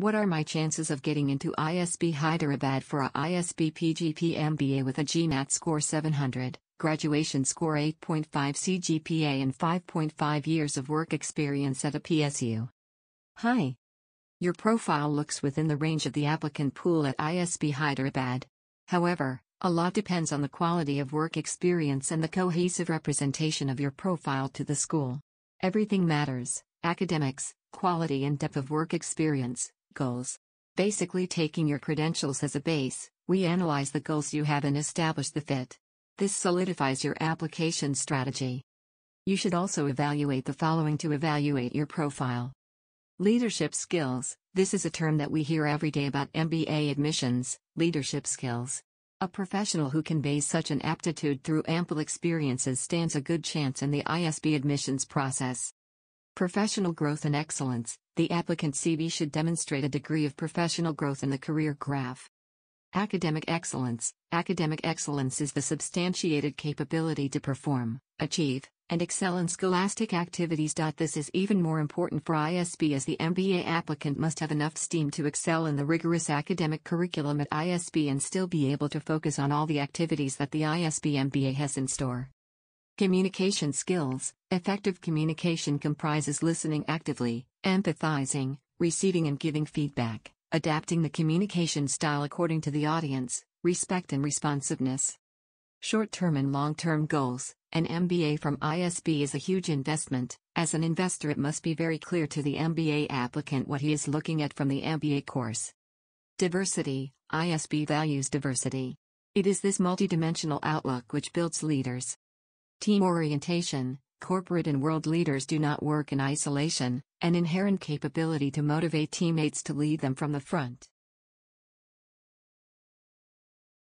What are my chances of getting into ISB Hyderabad for a ISB PGP MBA with a GMAT score 700, graduation score 8.5 CGPA and 5.5 years of work experience at a PSU? Hi. Your profile looks within the range of the applicant pool at ISB Hyderabad. However, a lot depends on the quality of work experience and the cohesive representation of your profile to the school. Everything matters academics, quality, and depth of work experience Goals Basically, taking your credentials as a base, we analyze the goals you have and establish the fit. This solidifies your application strategy. You should also evaluate the following to evaluate your profile. Leadership skills this is a term that we hear every day about MBA admissions, leadership skills. A professional who conveys such an aptitude through ample experiences stands a good chance in the ISB admissions process. Professional growth and excellence, the applicant CV should demonstrate a degree of professional growth in the career graph. Academic excellence Academic excellence is the substantiated capability to perform, achieve, and excel in scholastic activities. This is even more important for ISB as the MBA applicant must have enough steam to excel in the rigorous academic curriculum at ISB and still be able to focus on all the activities that the ISB MBA has in store. Communication skills Effective communication comprises listening actively, empathizing, receiving and giving feedback, adapting the communication style according to the audience, respect and responsiveness. Short term and long term goals An MBA from ISB is a huge investment. As an investor, it must be very clear to the MBA applicant what he is looking at from the MBA course. Diversity ISB values diversity. It is this multidimensional outlook which builds leaders. Team orientation, corporate and world leaders do not work in isolation, an inherent capability to motivate teammates to lead them from the front.